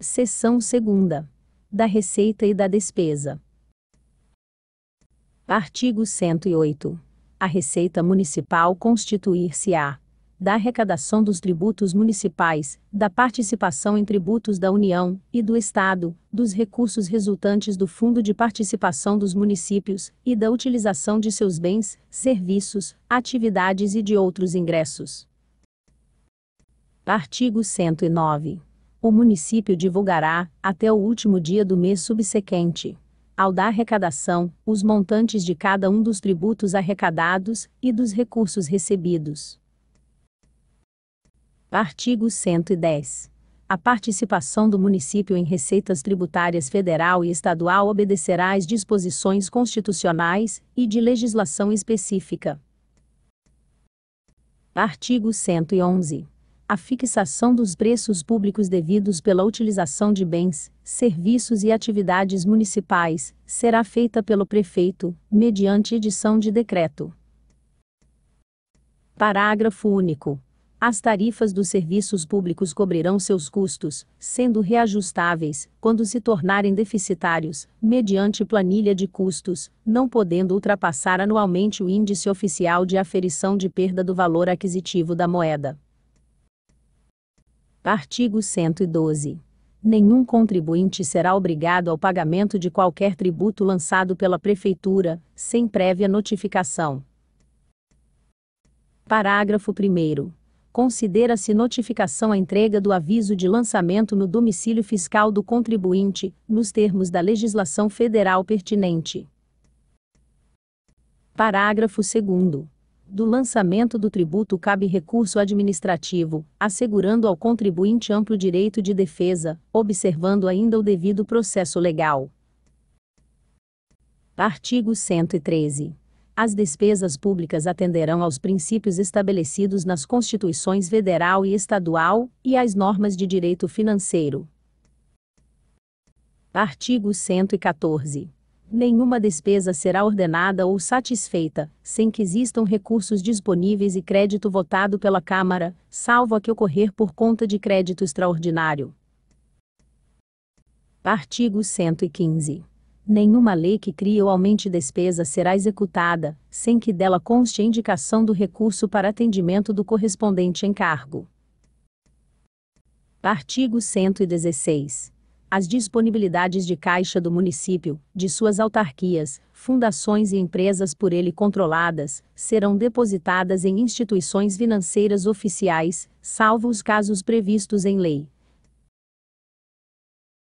Seção 2. Da Receita e da Despesa. Artigo 108. A Receita Municipal constituir-se-á da arrecadação dos tributos municipais, da participação em tributos da União e do Estado, dos recursos resultantes do Fundo de Participação dos Municípios e da utilização de seus bens, serviços, atividades e de outros ingressos. Artigo 109 o município divulgará, até o último dia do mês subsequente, ao da arrecadação, os montantes de cada um dos tributos arrecadados e dos recursos recebidos. Artigo 110. A participação do município em receitas tributárias federal e estadual obedecerá às disposições constitucionais e de legislação específica. Artigo 111 a fixação dos preços públicos devidos pela utilização de bens, serviços e atividades municipais será feita pelo prefeito, mediante edição de decreto. Parágrafo único. As tarifas dos serviços públicos cobrirão seus custos, sendo reajustáveis, quando se tornarem deficitários, mediante planilha de custos, não podendo ultrapassar anualmente o índice oficial de aferição de perda do valor aquisitivo da moeda. Artigo 112. Nenhum contribuinte será obrigado ao pagamento de qualquer tributo lançado pela Prefeitura, sem prévia notificação. Parágrafo 1. Considera-se notificação a entrega do aviso de lançamento no domicílio fiscal do contribuinte, nos termos da legislação federal pertinente. Parágrafo 2 do lançamento do tributo cabe recurso administrativo, assegurando ao contribuinte amplo direito de defesa, observando ainda o devido processo legal. Artigo 113. As despesas públicas atenderão aos princípios estabelecidos nas Constituições federal e estadual e às normas de direito financeiro. Artigo 114. Nenhuma despesa será ordenada ou satisfeita, sem que existam recursos disponíveis e crédito votado pela Câmara, salvo a que ocorrer por conta de crédito extraordinário. Artigo 115. Nenhuma lei que crie ou aumente despesa será executada, sem que dela conste a indicação do recurso para atendimento do correspondente encargo. Artigo 116 as disponibilidades de caixa do município, de suas autarquias, fundações e empresas por ele controladas, serão depositadas em instituições financeiras oficiais, salvo os casos previstos em lei.